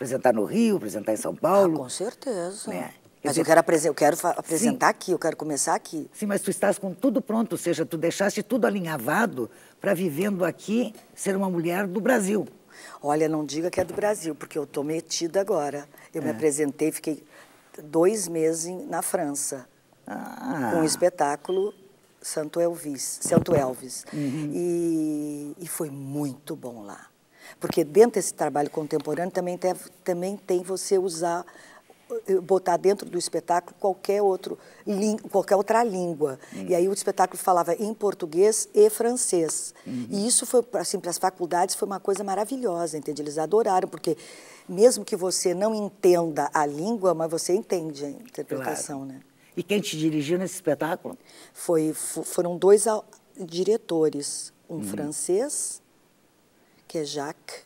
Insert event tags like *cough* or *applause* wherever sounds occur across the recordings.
Apresentar no Rio, apresentar em São ah, Paulo. Ah, com certeza. Né? Mas eu, quero, eu quero apresentar Sim. aqui, eu quero começar aqui. Sim, mas tu estás com tudo pronto, ou seja, tu deixaste tudo alinhavado para vivendo aqui ser uma mulher do Brasil. Olha, não diga que é do Brasil, porque eu estou metida agora. Eu é. me apresentei, fiquei dois meses na França, ah. com um espetáculo Santo Elvis. Santo Elvis. Uhum. E, e foi muito bom lá. Porque dentro desse trabalho contemporâneo também tem, também tem você usar eh, botar dentro do espetáculo qualquer outro qualquer outra língua hum. e aí o espetáculo falava em português e francês uhum. e isso foi assim para as faculdades foi uma coisa maravilhosa entende eles adoraram porque mesmo que você não entenda a língua mas você entende a interpretação claro. né e quem te dirigiu nesse espetáculo foi foram dois diretores um uhum. francês que é Jacques,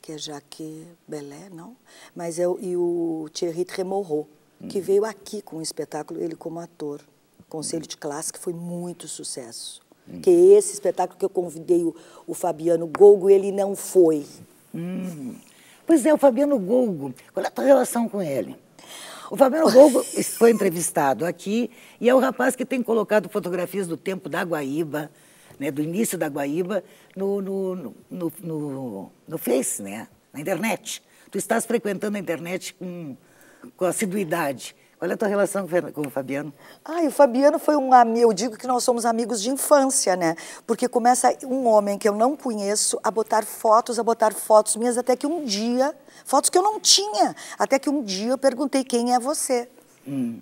que é Jacques Belé, não? Mas é, e o Thierry Tremorot, que uhum. veio aqui com o um espetáculo, ele como ator. Conselho uhum. de Classe, que foi muito sucesso. Uhum. Que esse espetáculo que eu convidei o, o Fabiano Golgo, ele não foi. Uhum. Pois é, o Fabiano Golgo, qual é a tua relação com ele? O Fabiano Golgo *laughs* foi entrevistado aqui e é o rapaz que tem colocado fotografias do tempo da Guaíba, né, do início da Guaíba no, no, no, no, no Face, né, na internet. Tu estás frequentando a internet com, com assiduidade. Qual é a tua relação com o Fabiano? Ah, o Fabiano foi um amigo, eu digo que nós somos amigos de infância, né? Porque começa um homem que eu não conheço a botar fotos, a botar fotos minhas, até que um dia, fotos que eu não tinha, até que um dia eu perguntei quem é você. Hum.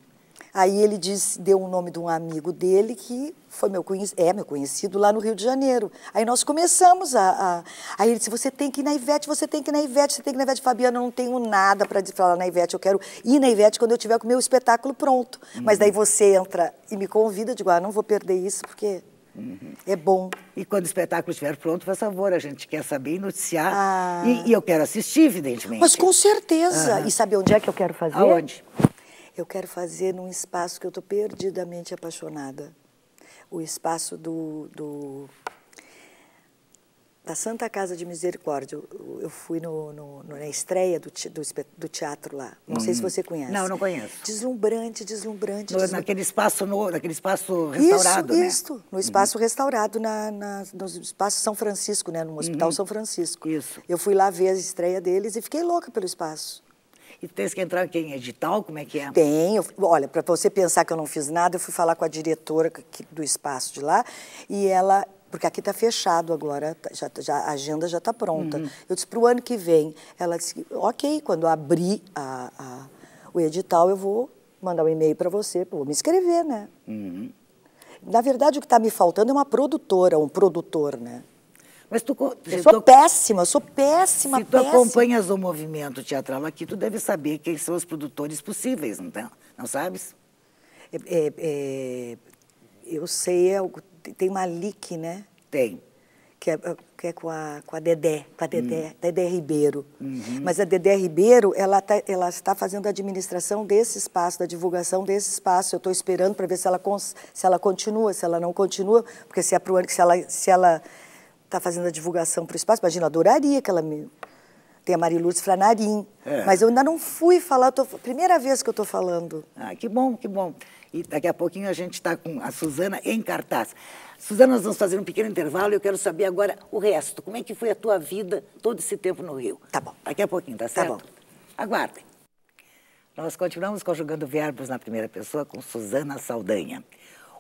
Aí ele disse, deu o nome de um amigo dele que foi meu conhecido, é meu conhecido lá no Rio de Janeiro. Aí nós começamos a, a, Aí ele disse: você tem que ir na Ivete, você tem que ir na Ivete, você tem que ir na Ivete. Fabiana, eu não tenho nada para falar na Ivete, eu quero ir na Ivete quando eu tiver com o meu espetáculo pronto. Uhum. Mas daí você entra e me convida, eu digo: ah, não vou perder isso porque Uhum. É bom. E quando o espetáculo estiver pronto, faz favor, a gente quer saber e noticiar. Ah. E, e, eu quero assistir, evidentemente. Mas com certeza. Uhum. E saber onde é que eu quero fazer? Aonde? eu quero fazer num espaço que eu estou perdidamente apaixonada. O espaço do, do, da Santa Casa de Misericórdia. Eu fui no, no, na estreia do, do, do teatro lá. Não hum. sei se hum. você conhece. Não, não conheço. Deslumbrante, deslumbrante. No, deslumbrante. Naquele, espaço no, naquele espaço restaurado, isso, né? Isso, no espaço uhum. restaurado, na, na, no espaço São Francisco, né? no Hospital uhum. São Francisco. Isso. Eu fui lá ver a estreia deles e fiquei louca pelo espaço. E tens que entrar aqui em edital? Como é que é? Tem. olha, para você pensar que eu não fiz nada, eu fui falar com a diretora do espaço de lá e ela porque aqui está fechado agora, tá, já, já, a agenda já está pronta. Uhum. Eu disse, para o ano que vem, ela disse, ok, quando abrir a, a, o edital, eu vou mandar um e-mail para você, vou me inscrever, né? Uhum. Na verdade, o que está me faltando é uma produtora, um produtor, né? Mas tu, eu sou tu, péssima, eu sou péssima, Se tu péssima. acompanhas o movimento teatral aqui, tu deve saber quem são os produtores possíveis, não, tá? não sabes? É, é, é, eu sei, é tem Malik, né? Tem. Que é, que é com, a, com a Dedé, com a hum. Dedé, hum. Dedé Ribeiro. Uhum. Mas a Dedé Ribeiro, ela, tá, ela está fazendo a administração desse espaço, da divulgação desse espaço. Eu estou esperando para ver se ela, se ela continua, se ela não continua, porque se é para o ano que se ela, se ela está fazendo a divulgação para o espaço. Imagina, eu adoraria que ela me. Tem a Mariluz Franarim. É. Mas eu ainda não fui falar, tô... primeira vez que eu estou falando. Ah, que bom, que bom. E daqui a pouquinho a gente está com a Suzana em cartaz. Suzana, nós vamos fazer um pequeno intervalo e eu quero saber agora o resto. Como é que foi a tua vida todo esse tempo no Rio? Tá bom. Daqui a pouquinho, tá, tá certo? Tá bom. Aguardem. Nós continuamos conjugando verbos na primeira pessoa com Suzana Saldanha.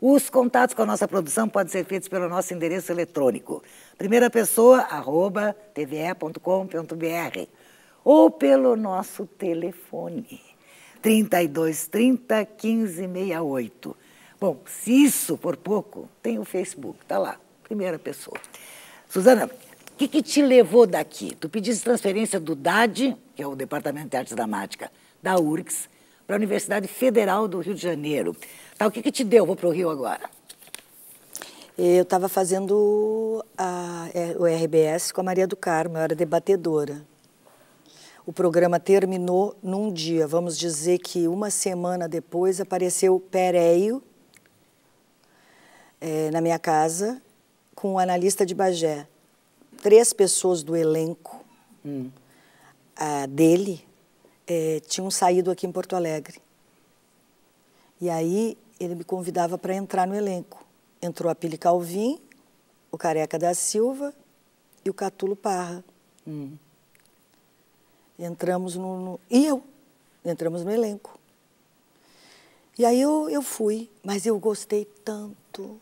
Os contatos com a nossa produção podem ser feitos pelo nosso endereço eletrônico, primeira pessoa, arroba, tve.com.br, ou pelo nosso telefone, 3230 1568. Bom, se isso por pouco, tem o Facebook, tá lá, primeira pessoa. Suzana, o que, que te levou daqui? Tu pediste transferência do DAD, que é o Departamento de Artes Dramáticas, da URGS, para a Universidade Federal do Rio de Janeiro. Tá, o que, que te deu? Vou para o Rio agora. Eu estava fazendo a, é, o RBS com a Maria do Carmo, eu era debatedora. O programa terminou num dia, vamos dizer que uma semana depois apareceu Pereio é, na minha casa com o um analista de Bagé. Três pessoas do elenco hum. dele é, tinham saído aqui em Porto Alegre. E aí ele me convidava para entrar no elenco. Entrou a Pili Calvin, o Careca da Silva e o Catulo Parra. Hum. Entramos no, no, E eu. Entramos no elenco. E aí eu, eu fui, mas eu gostei tanto.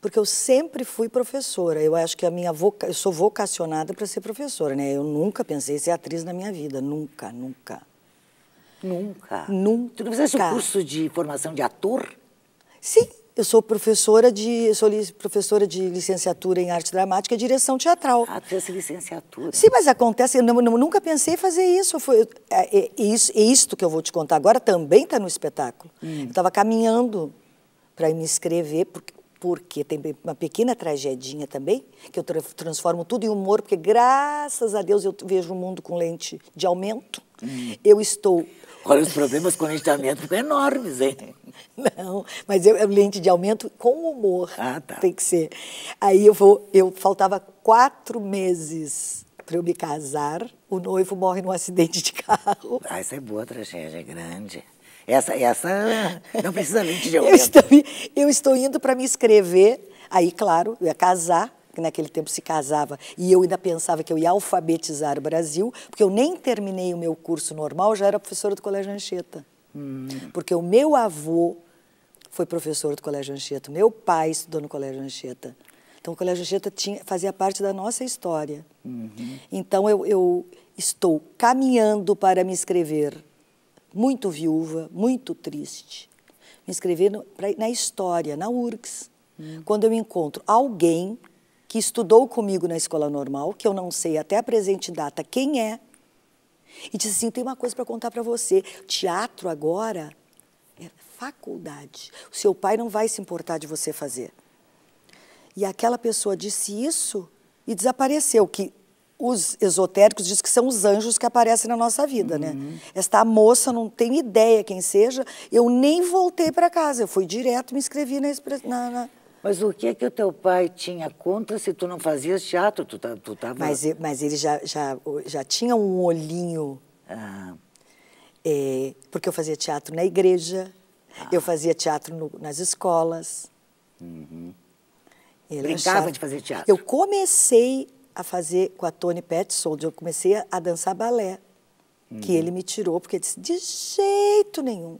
Porque eu sempre fui professora. Eu acho que a minha voca... eu sou vocacionada para ser professora, né? Eu nunca pensei em ser atriz na minha vida, nunca, nunca. Nunca? Nunca. Tu fizeste um curso de formação de ator? Sim, eu sou professora de sou professora de licenciatura em arte dramática e direção teatral. Ah, tu fez licenciatura. Sim, mas acontece, eu não, nunca pensei em fazer isso. Foi, é, é, é, isso, é isto que eu vou te contar agora também está no espetáculo. Hum. Eu estava caminhando para me inscrever, porque, porque, tem uma pequena tragedinha também, que eu tra transformo tudo em humor, porque graças a Deus eu vejo o mundo com lente de aumento. Hum. Eu estou Olha, os problemas com lente de aumento ficam enormes, hein? *laughs* Não, mas eu, eu lente de aumento com humor. Ah, tá. Tem que ser. Aí eu vou, eu faltava quatro meses para eu me casar. O noivo morre num acidente de carro. Ah, isso é boa tragédia, é grande. Essa, essa não precisa lente de aumento. Eu estou, eu estou indo para me inscrever. Aí, claro, eu ia casar que naquele tempo se casava, e eu ainda pensava que eu ia alfabetizar o Brasil, porque eu nem terminei o meu curso normal, já era professora do Colégio Anchieta. Hum. Porque o meu avô foi professor do Colégio Anchieta, meu pai estudou no Colégio Anchieta. Então, o Colégio Anchieta tinha, fazia parte da nossa história. Uhum. Então, eu, eu estou caminhando para me inscrever, muito viúva, muito triste, me inscrever no, pra, na história, na URGS. Uhum. Quando eu encontro alguém que estudou comigo na escola normal, que eu não sei até a presente data quem é, e disse assim: tem uma coisa para contar para você. Teatro agora é faculdade. O seu pai não vai se importar de você fazer. E aquela pessoa disse isso e desapareceu, que os esotéricos dizem que são os anjos que aparecem na nossa vida, né? uhum. né? Esta moça não tem ideia quem seja, eu nem voltei para casa, eu fui direto me inscrevi na, na, na mas o que é que o teu pai tinha contra se tu não fazias teatro? Tu, tá, tu tava... mas, mas ele já, já, já tinha um olhinho. Ah. É, porque eu fazia teatro na igreja, ah. eu fazia teatro no, nas escolas. Uhum. Ele Brincava achava... de fazer teatro? Eu comecei a fazer com a Tony Petsold, eu comecei a dançar balé. Uhum. Que ele me tirou, porque disse, de jeito nenhum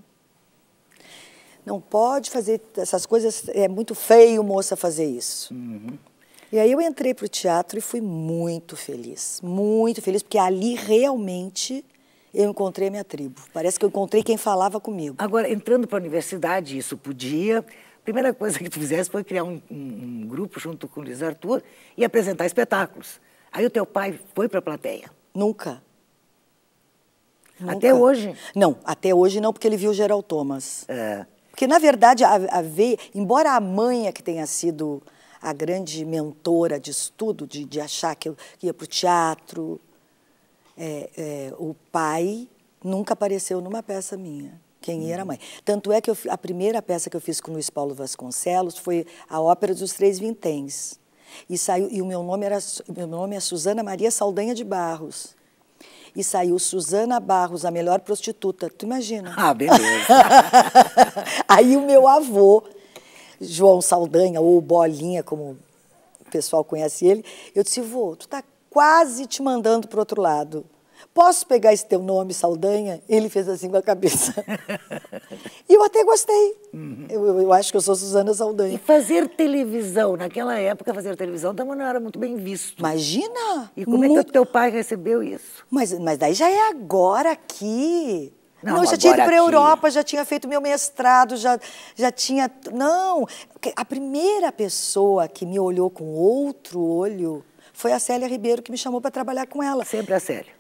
não pode fazer essas coisas, é muito feio moça fazer isso. Uhum. E aí eu entrei para o teatro e fui muito feliz, muito feliz, porque ali realmente eu encontrei minha tribo. Parece que eu encontrei quem falava comigo. Agora, entrando para a universidade, isso podia. A primeira coisa que tu fizesse foi criar um, um, um grupo junto com o Luiz Arthur e apresentar espetáculos. Aí o teu pai foi para a plateia? Nunca. Nunca. Até hoje? Não, até hoje não, porque ele viu o Gerald Thomas. É. Porque, na verdade, a, a veia, embora a mãe é que tenha sido a grande mentora de estudo de, de achar que eu ia para o teatro, é, é, o pai nunca apareceu numa peça minha. Quem era a mãe. Tanto é que eu, a primeira peça que eu fiz com Luiz Paulo Vasconcelos foi a Ópera dos Três Vinténs. E saiu e o meu nome era meu nome é Suzana Maria Saldanha de Barros e saiu Suzana Barros, a melhor prostituta. Tu imagina? Ah, beleza. *laughs* Aí o meu avô, João Saldanha, ou Bolinha, como o pessoal conhece ele, eu disse, vô, tu tá quase te mandando pro outro lado. Posso pegar esse teu nome, Saldanha? Ele fez assim com a cabeça. e eu até gostei. Uhum. Eu, eu, acho que eu sou Suzana Saldanha. E fazer televisão, naquela época, fazer televisão também não era muito bem visto. Imagina! E como muito... é que o teu pai recebeu isso? Mas, mas daí já é agora aqui. Não, não, eu já tinha ido para a Europa, já tinha feito meu mestrado, já, já tinha. Não! A primeira pessoa que me olhou com outro olho foi a Célia Ribeiro, que me chamou para trabalhar com ela. Sempre a Célia.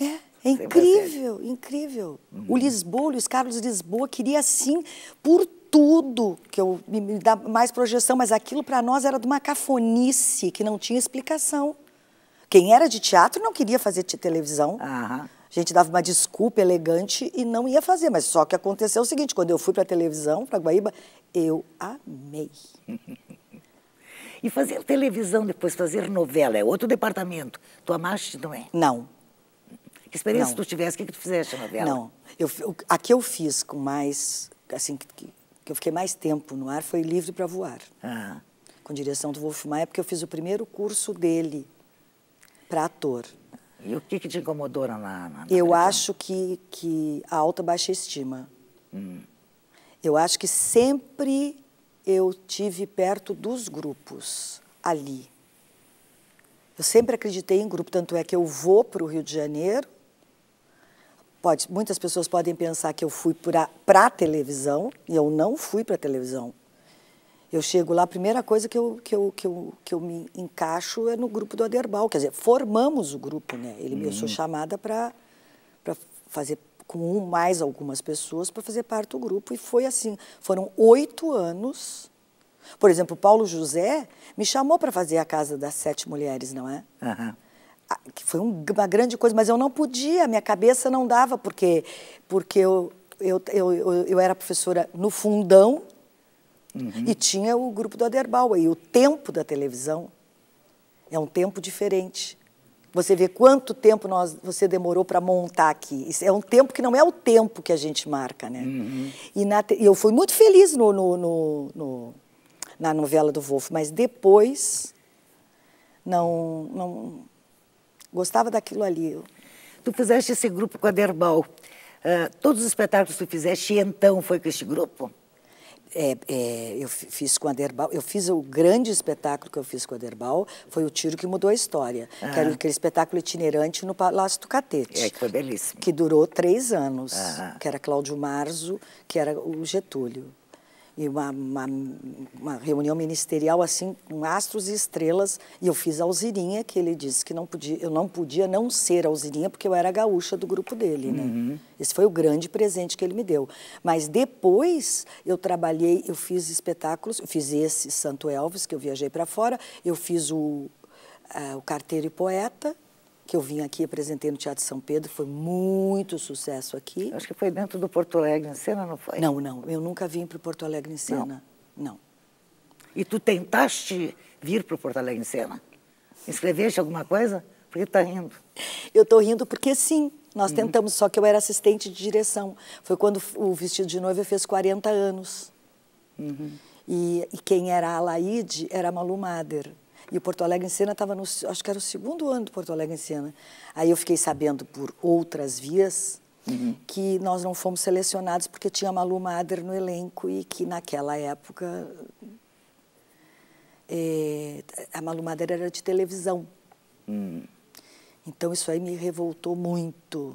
É. É incrível, incrível. O uhum. Lisboa, o Luiz Carlos Lisboa, queria assim, por tudo, que eu, me, me dá mais projeção, mas aquilo para nós era de uma cafonice que não tinha explicação. Quem era de teatro não queria fazer televisão. A gente dava uma desculpa elegante e não ia fazer. Mas só que aconteceu o seguinte: quando eu fui para a televisão, para Guaíba, eu amei. *laughs* e fazer televisão depois, fazer novela, é outro departamento. Tu amaste, não é? Não. Que experiência não. tu tivesse? O que, é que tu fizeste na novela? Não. Eu, a que eu fiz com mais, assim, que, que eu fiquei mais tempo no ar foi Livre para Voar. Ah. Com direção do Wolf Maia, porque eu fiz o primeiro curso dele para ator. E o que, que te incomodou na, na, na Eu acho que, que a alta baixa estima. Hum. Eu acho que sempre eu tive perto dos grupos ali. Eu sempre acreditei em grupo, tanto é que eu vou para o Rio de Janeiro Pode, muitas pessoas podem pensar que eu fui para a televisão e eu não fui para a televisão. Eu chego lá, a primeira coisa que eu, que, eu, que, eu, que eu me encaixo é no grupo do Aderbal. Quer dizer, formamos o grupo, né? Ele, hum. Eu sou uhum. chamada para fazer com um, mais algumas pessoas para fazer parte do grupo. E foi assim. Foram oito anos. Por exemplo, Paulo José me chamou para fazer a Casa das Sete Mulheres, não é? Aham. Uhum que foi uma grande coisa, mas eu não podia, minha cabeça não dava, porque, porque eu, eu, eu, eu era professora no fundão uhum. e tinha o grupo do Aderbal. E o tempo da televisão é um tempo diferente. Você vê quanto tempo nós, você demorou para montar aqui. Isso é um tempo que não é o tempo que a gente marca, né? Uhum. E na, eu fui muito feliz no, no, no, no na novela do Wolf, mas depois não, não Gostava daquilo ali. Tu fizeste esse grupo com a Derbal. Uh, todos os espetáculos que tu fizeste, então foi com este grupo? É, é, eu fiz com a Derbal, eu fiz o grande espetáculo que eu fiz com a Derbal, foi o tiro que mudou a história, ah. que era ah. aquele espetáculo itinerante no Palácio do Catete. É, que foi belíssimo. Que durou três anos, ah. que era Cláudio Marzo, que era o Getúlio e uma, uma, uma, reunião ministerial assim com astros e estrelas e eu fiz a Alzirinha que ele disse que não podia eu não podia não ser a Alzirinha porque eu era gaúcha do grupo dele né uhum. esse foi o grande presente que ele me deu mas depois eu trabalhei eu fiz espetáculos eu fiz esse Santo Elvis que eu viajei para fora eu fiz o uh, o Carteiro e Poeta que eu vim aqui apresentei no Teatro São Pedro, foi muito sucesso aqui. acho que foi dentro do Porto Alegre em cena, não foi? Não, não, eu nunca vim para o Porto Alegre em cena, não. não. E tu tentaste vir para o Porto Alegre em cena? Escreveste alguma coisa? Porque está rindo? Eu estou rindo porque sim, nós uhum. tentamos, só que eu era assistente de direção. Foi quando o Vestido de Noiva fez 40 anos. Uhum. E, e, quem era a Alaide era a Malu Mader. E o Porto Alegre em Cena estava no, acho que era o segundo ano do Porto Alegre em Cena. Aí eu fiquei sabendo por outras vias uhum. que nós não fomos selecionados porque tinha Malu Mader no elenco e que naquela época é, a Malu Mader era de televisão. Uhum. Então isso aí me revoltou muito.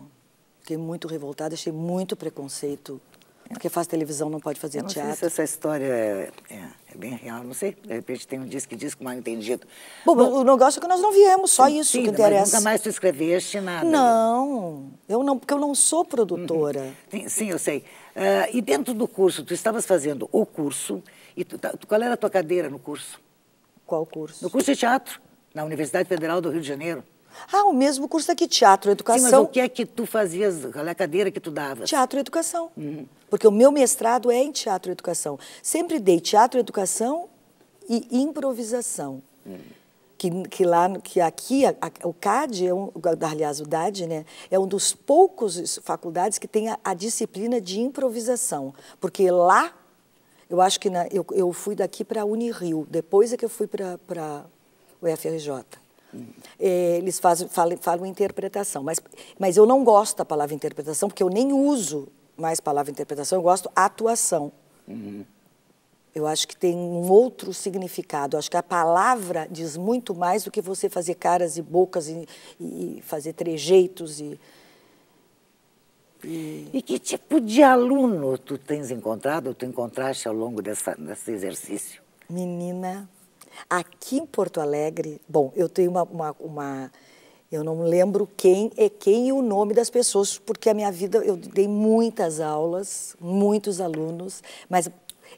Fiquei muito revoltada, achei muito preconceito. É. Porque faz televisão, não pode fazer eu não teatro. Sei se essa história é, é bem real. Não sei, de repente tem um disco que diz que mal entendido. Bom, Bom, o negócio é que nós não viemos, só sim, isso sim, que interessa. Mas nunca mais tu escreveste nada. Né? Não, eu não, porque eu não sou produtora. Uhum. Sim, sim, eu sei. Uh, e dentro do curso, tu estavas fazendo o curso, e tá, tu, qual era a tua cadeira no curso? Qual curso? No curso de teatro, na Universidade Federal do Rio de Janeiro. Ah, o mesmo curso aqui, teatro, educação. Sim, mas o que é que tu fazias, qual é a cadeira que tu davas? Teatro e educação. Uhum. Porque o meu mestrado é em teatro e educação. Sempre dei teatro, educação e improvisação. Uhum. Que, que, lá, que aqui, a, a, o CAD, é um, aliás, o DAD, né, é um dos poucos faculdades que tem a, a disciplina de improvisação. Porque lá, eu acho que na, eu, eu fui daqui para a Unirio, depois é que eu fui para o FRJ é, eles fazem, falam, falam interpretação, mas, mas eu não gosto da palavra interpretação, porque eu nem uso mais palavra interpretação, eu gosto atuação. Uhum. Eu acho que tem um outro significado. Eu acho que a palavra diz muito mais do que você fazer caras e bocas e, e fazer trejeitos e, e... e... que tipo de aluno tu tens encontrado, ou tu encontraste ao longo dessa, desse exercício? Menina, Aqui em Porto Alegre, bom, eu tenho uma, uma, uma eu não lembro quem é quem e o nome das pessoas, porque a minha vida eu dei muitas aulas, muitos alunos, mas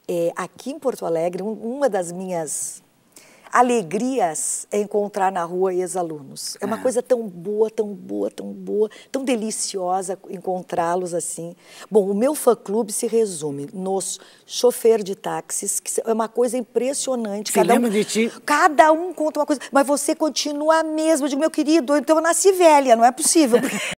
é, aqui em Porto Alegre, um, uma das minhas alegrias é encontrar na rua ex-alunos. É uma é. coisa tão boa, tão boa, tão boa, tão deliciosa encontrá-los assim. Bom, o meu fã-clube se resume nos chofer de táxis, que é uma coisa impressionante. cada lembra um, de ti? Cada um conta uma coisa, mas você continua mesmo. Eu digo, meu querido, então eu nasci velha, não é possível. *laughs*